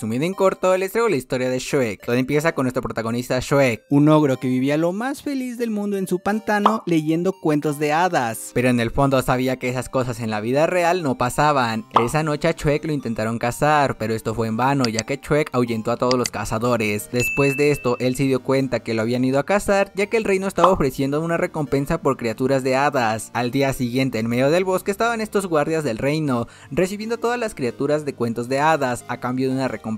Resumido en corto, les traigo la historia de Shrek, todo empieza con nuestro protagonista Shrek, un ogro que vivía lo más feliz del mundo en su pantano leyendo cuentos de hadas. Pero en el fondo sabía que esas cosas en la vida real no pasaban. Esa noche a Shrek lo intentaron cazar, pero esto fue en vano ya que Shrek ahuyentó a todos los cazadores. Después de esto, él se dio cuenta que lo habían ido a cazar ya que el reino estaba ofreciendo una recompensa por criaturas de hadas. Al día siguiente, en medio del bosque estaban estos guardias del reino, recibiendo todas las criaturas de cuentos de hadas a cambio de una recompensa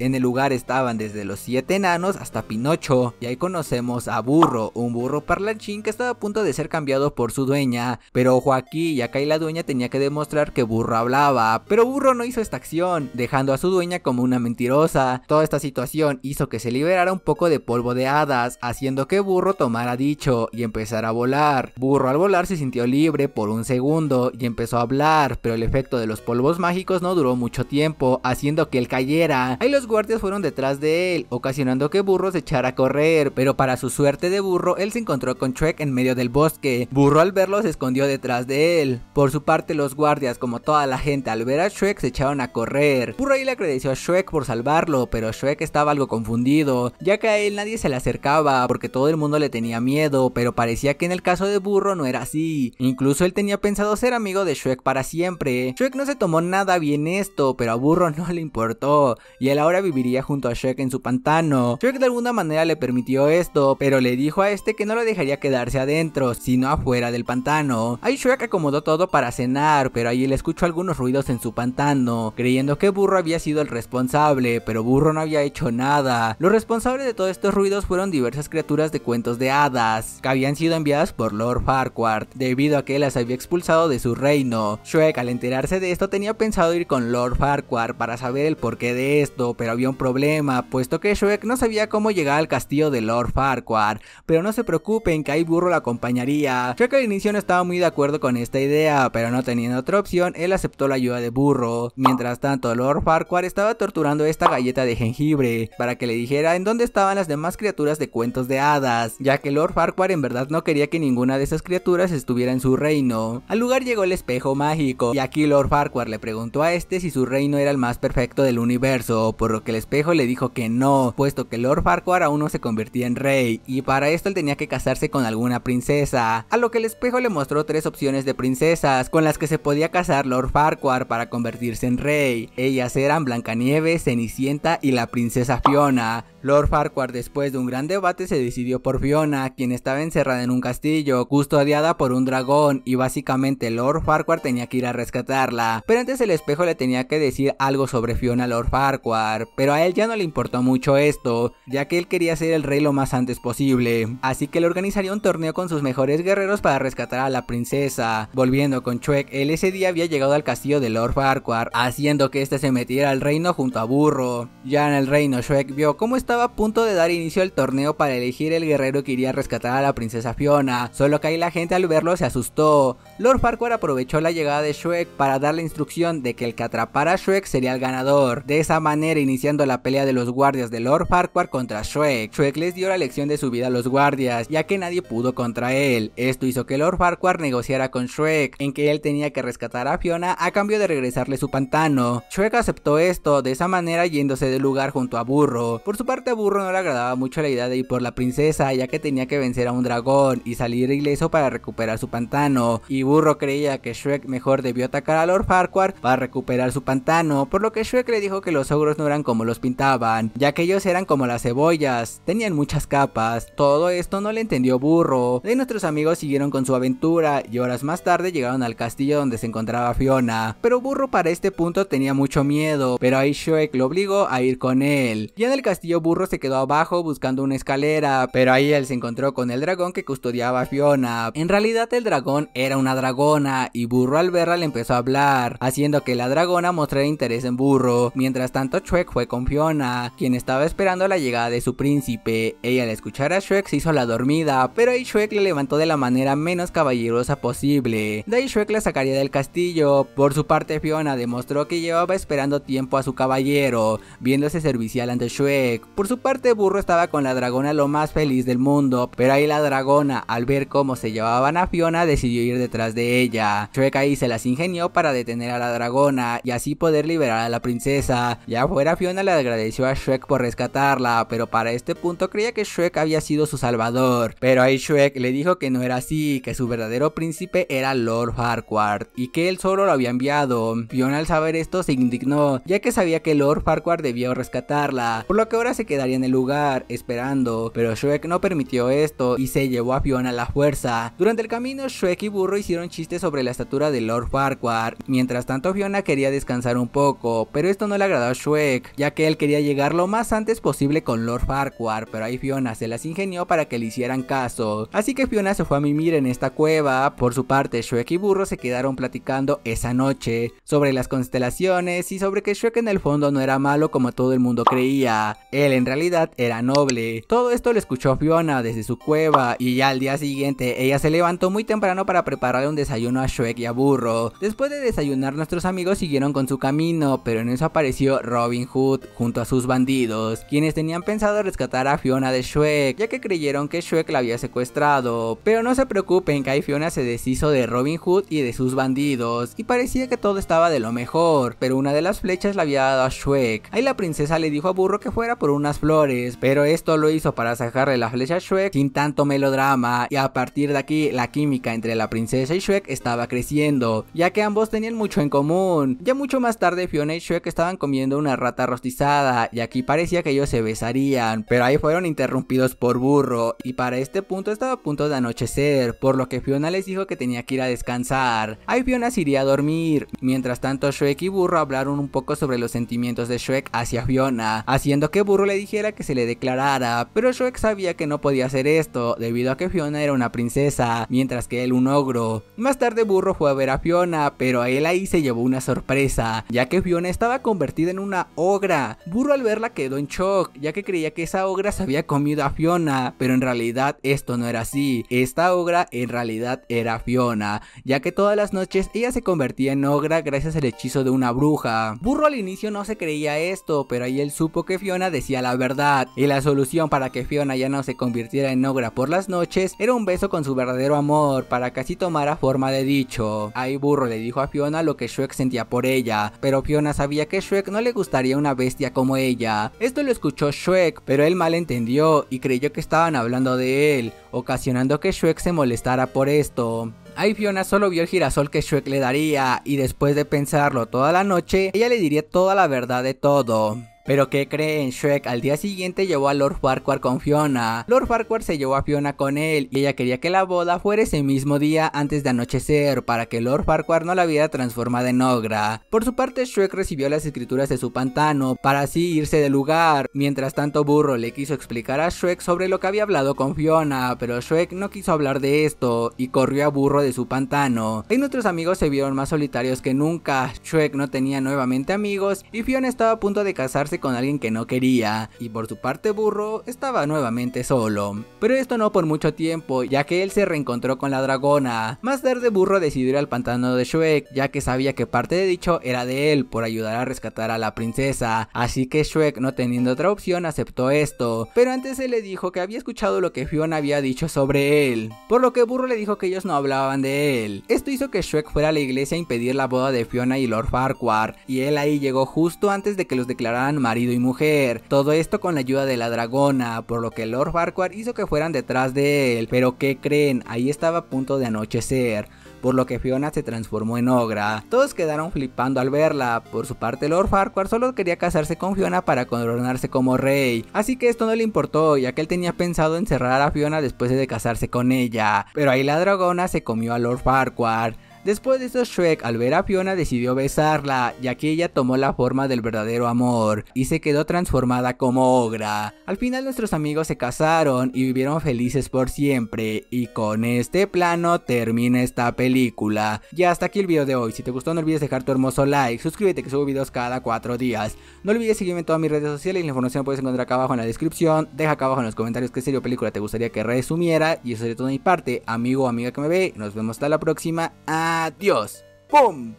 en el lugar estaban desde los siete enanos hasta Pinocho, y ahí conocemos a Burro, un burro parlanchín que estaba a punto de ser cambiado por su dueña, pero ojo aquí, acá que la dueña tenía que demostrar que Burro hablaba, pero Burro no hizo esta acción, dejando a su dueña como una mentirosa. Toda esta situación hizo que se liberara un poco de polvo de hadas, haciendo que Burro tomara dicho y empezara a volar. Burro al volar se sintió libre por un segundo y empezó a hablar, pero el efecto de los polvos mágicos no duró mucho tiempo, haciendo que él cayera Ahí los guardias fueron detrás de él, ocasionando que Burro se echara a correr, pero para su suerte de Burro, él se encontró con Shrek en medio del bosque. Burro al verlo se escondió detrás de él. Por su parte, los guardias, como toda la gente al ver a Shrek, se echaron a correr. Burro ahí le agradeció a Shrek por salvarlo, pero Shrek estaba algo confundido, ya que a él nadie se le acercaba porque todo el mundo le tenía miedo, pero parecía que en el caso de Burro no era así. Incluso él tenía pensado ser amigo de Shrek para siempre. Shrek no se tomó nada bien esto, pero a Burro no le importó y él ahora viviría junto a Shrek en su pantano. Shrek de alguna manera le permitió esto, pero le dijo a este que no lo dejaría quedarse adentro, sino afuera del pantano. Ahí Shrek acomodó todo para cenar, pero ahí él escuchó algunos ruidos en su pantano, creyendo que Burro había sido el responsable, pero Burro no había hecho nada. Los responsables de todos estos ruidos fueron diversas criaturas de cuentos de hadas, que habían sido enviadas por Lord Farquhar, debido a que las había expulsado de su reino. Shrek al enterarse de esto tenía pensado ir con Lord Farquhar para saber el porqué de esto, pero había un problema, puesto que Shrek no sabía cómo llegar al castillo de Lord Farquhar, pero no se preocupen que ahí Burro la acompañaría. Shrek al inicio no estaba muy de acuerdo con esta idea, pero no teniendo otra opción, él aceptó la ayuda de Burro. Mientras tanto, Lord Farquhar estaba torturando esta galleta de jengibre, para que le dijera en dónde estaban las demás criaturas de cuentos de hadas, ya que Lord Farquhar en verdad no quería que ninguna de esas criaturas estuviera en su reino. Al lugar llegó el espejo mágico, y aquí Lord Farquhar le preguntó a este si su reino era el más perfecto del universo universo, por lo que el espejo le dijo que no, puesto que Lord Farquhar aún no se convertía en rey, y para esto él tenía que casarse con alguna princesa, a lo que el espejo le mostró tres opciones de princesas con las que se podía casar Lord Farquhar para convertirse en rey. Ellas eran Blancanieves, Cenicienta y la princesa Fiona, Lord Farquhar después de un gran debate se decidió por Fiona, quien estaba encerrada en un castillo, custodiada por un dragón y básicamente Lord Farquhar tenía que ir a rescatarla. Pero antes el espejo le tenía que decir algo sobre Fiona Lord Farquhar, pero a él ya no le importó mucho esto, ya que él quería ser el rey lo más antes posible. Así que le organizaría un torneo con sus mejores guerreros para rescatar a la princesa. Volviendo con Chuek, él ese día había llegado al castillo de Lord Farquhar, haciendo que éste se metiera al reino junto a Burro. Ya en el reino Chuek vio cómo estaba estaba a punto de dar inicio al torneo para elegir el guerrero que iría a rescatar a la princesa Fiona, solo que ahí la gente al verlo se asustó. Lord Farquhar aprovechó la llegada de Shrek para dar la instrucción de que el que atrapara a Shrek sería el ganador, de esa manera iniciando la pelea de los guardias de Lord Farquhar contra Shrek. Shrek les dio la lección de su vida a los guardias, ya que nadie pudo contra él. Esto hizo que Lord Farquhar negociara con Shrek, en que él tenía que rescatar a Fiona a cambio de regresarle su pantano. Shrek aceptó esto, de esa manera yéndose del lugar junto a Burro. Por su parte a Burro no le agradaba mucho la idea de ir por la princesa, ya que tenía que vencer a un dragón y salir ileso para recuperar su pantano. Y Burro creía que Shrek mejor debió atacar a Lord Farquhar para recuperar su pantano, por lo que Shrek le dijo que los ogros no eran como los pintaban, ya que ellos eran como las cebollas, tenían muchas capas. Todo esto no le entendió Burro. De nuestros amigos siguieron con su aventura y horas más tarde llegaron al castillo donde se encontraba Fiona. Pero Burro para este punto tenía mucho miedo, pero ahí Shrek lo obligó a ir con él. Y en el castillo Burro burro se quedó abajo buscando una escalera, pero ahí él se encontró con el dragón que custodiaba a Fiona. En realidad el dragón era una dragona y Burro al verla le empezó a hablar, haciendo que la dragona mostrara interés en Burro. Mientras tanto Shrek fue con Fiona, quien estaba esperando la llegada de su príncipe. Ella al escuchar a Shrek se hizo la dormida, pero ahí Shrek le levantó de la manera menos caballerosa posible. De ahí Shrek la sacaría del castillo. Por su parte Fiona demostró que llevaba esperando tiempo a su caballero, viéndose servicial ante Shrek. Por su parte, Burro estaba con la dragona lo más feliz del mundo, pero ahí la dragona, al ver cómo se llevaban a Fiona, decidió ir detrás de ella. Shrek ahí se las ingenió para detener a la dragona y así poder liberar a la princesa. Ya fuera, Fiona le agradeció a Shrek por rescatarla, pero para este punto creía que Shrek había sido su salvador. Pero ahí Shrek le dijo que no era así, que su verdadero príncipe era Lord Farquhar y que él solo lo había enviado. Fiona al saber esto se indignó, ya que sabía que Lord Farquhar debía rescatarla, por lo que ahora se quedaría en el lugar esperando, pero Shrek no permitió esto y se llevó a Fiona a la fuerza. Durante el camino, Shrek y Burro hicieron chistes sobre la estatura de Lord Farquhar. Mientras tanto, Fiona quería descansar un poco, pero esto no le agradó a Shrek, ya que él quería llegar lo más antes posible con Lord Farquhar, pero ahí Fiona se las ingenió para que le hicieran caso. Así que Fiona se fue a mimir en esta cueva. Por su parte, Shrek y Burro se quedaron platicando esa noche sobre las constelaciones y sobre que Shrek en el fondo no era malo como todo el mundo creía. Él en realidad era noble. Todo esto lo escuchó Fiona desde su cueva y ya al día siguiente ella se levantó muy temprano para prepararle un desayuno a Shrek y a Burro. Después de desayunar nuestros amigos siguieron con su camino, pero en eso apareció Robin Hood junto a sus bandidos, quienes tenían pensado rescatar a Fiona de Shrek, ya que creyeron que Shrek la había secuestrado. Pero no se preocupen que ahí Fiona se deshizo de Robin Hood y de sus bandidos, y parecía que todo estaba de lo mejor, pero una de las flechas la había dado a Shrek. Ahí la princesa le dijo a Burro que fuera por un flores, pero esto lo hizo para sacarle la flecha a Shrek sin tanto melodrama y a partir de aquí la química entre la princesa y Shrek estaba creciendo, ya que ambos tenían mucho en común. Ya mucho más tarde Fiona y Shrek estaban comiendo una rata rostizada y aquí parecía que ellos se besarían, pero ahí fueron interrumpidos por Burro y para este punto estaba a punto de anochecer, por lo que Fiona les dijo que tenía que ir a descansar. Ahí Fiona se iría a dormir, mientras tanto Shrek y Burro hablaron un poco sobre los sentimientos de Shrek hacia Fiona, haciendo que Burro le dijera que se le declarara, pero Shrek sabía que no podía hacer esto, debido a que Fiona era una princesa, mientras que él un ogro. Más tarde Burro fue a ver a Fiona, pero a él ahí se llevó una sorpresa, ya que Fiona estaba convertida en una ogra. Burro al verla quedó en shock, ya que creía que esa ogra se había comido a Fiona, pero en realidad esto no era así, esta ogra en realidad era Fiona, ya que todas las noches ella se convertía en ogra gracias al hechizo de una bruja. Burro al inicio no se creía esto, pero ahí él supo que Fiona decía la verdad. Y la solución para que Fiona ya no se convirtiera en ogra por las noches era un beso con su verdadero amor, para que así tomara forma de dicho. Ahí Burro le dijo a Fiona lo que Shrek sentía por ella, pero Fiona sabía que Shrek no le gustaría una bestia como ella. Esto lo escuchó Shrek, pero él malentendió y creyó que estaban hablando de él, ocasionando que Shrek se molestara por esto. Ahí Fiona solo vio el girasol que Shrek le daría y después de pensarlo toda la noche, ella le diría toda la verdad de todo. Pero que creen, Shrek al día siguiente llevó a Lord Farquhar con Fiona. Lord Farquhar se llevó a Fiona con él y ella quería que la boda fuera ese mismo día antes de anochecer para que Lord Farquhar no la viera transformada en ogra. Por su parte, Shrek recibió las escrituras de su pantano para así irse del lugar. Mientras tanto, Burro le quiso explicar a Shrek sobre lo que había hablado con Fiona, pero Shrek no quiso hablar de esto y corrió a Burro de su pantano. En otros amigos se vieron más solitarios que nunca. Shrek no tenía nuevamente amigos y Fiona estaba a punto de casarse con alguien que no quería, y por su parte Burro estaba nuevamente solo. Pero esto no por mucho tiempo, ya que él se reencontró con la dragona. Más tarde Burro decidió ir al pantano de Shrek, ya que sabía que parte de dicho era de él por ayudar a rescatar a la princesa, así que Shrek no teniendo otra opción aceptó esto, pero antes se le dijo que había escuchado lo que Fiona había dicho sobre él, por lo que Burro le dijo que ellos no hablaban de él. Esto hizo que Shrek fuera a la iglesia a impedir la boda de Fiona y Lord Farquhar, y él ahí llegó justo antes de que los declararan marido y mujer. Todo esto con la ayuda de la dragona, por lo que Lord Farquhar hizo que fueran detrás de él. Pero ¿qué creen? Ahí estaba a punto de anochecer por lo que Fiona se transformó en ogra. Todos quedaron flipando al verla. Por su parte, Lord Farquhar solo quería casarse con Fiona para coronarse como rey. Así que esto no le importó, ya que él tenía pensado encerrar a Fiona después de casarse con ella. Pero ahí la dragona se comió a Lord Farquhar. Después de esto Shrek al ver a Fiona decidió besarla, ya que ella tomó la forma del verdadero amor y se quedó transformada como Ogra. Al final nuestros amigos se casaron y vivieron felices por siempre y con este plano termina esta película. Ya hasta aquí el video de hoy, si te gustó no olvides dejar tu hermoso like, suscríbete que subo videos cada cuatro días. No olvides seguirme en todas mis redes sociales y la información la puedes encontrar acá abajo en la descripción. Deja acá abajo en los comentarios qué serie o película te gustaría que resumiera y eso sería todo de mi parte, amigo o amiga que me ve. Nos vemos hasta la próxima. ¡Ah! Adiós. ¡Pum!